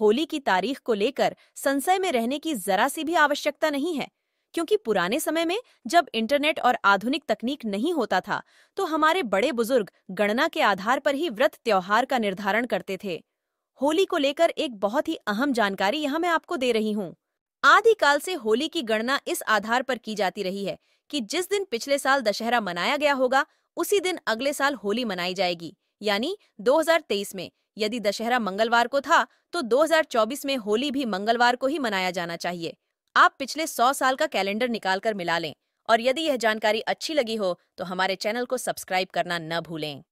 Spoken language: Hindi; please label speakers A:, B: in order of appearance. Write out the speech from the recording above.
A: होली की तारीख को लेकर संशय में रहने की जरा सी भी आवश्यकता नहीं है क्योंकि पुराने समय में जब इंटरनेट और आधुनिक तकनीक नहीं होता था तो हमारे बड़े बुजुर्ग गणना के आधार पर ही व्रत त्योहार का निर्धारण करते थे होली को लेकर एक बहुत ही अहम जानकारी यहाँ मैं आपको दे रही हूँ आदिकाल से होली की गणना इस आधार पर की जाती रही है कि जिस दिन पिछले साल दशहरा मनाया गया होगा उसी दिन अगले साल होली मनाई जाएगी यानी 2023 में यदि दशहरा मंगलवार को था तो 2024 में होली भी मंगलवार को ही मनाया जाना चाहिए आप पिछले 100 साल का कैलेंडर निकालकर मिला लें और यदि यह जानकारी अच्छी लगी हो तो हमारे चैनल को सब्सक्राइब करना न भूलें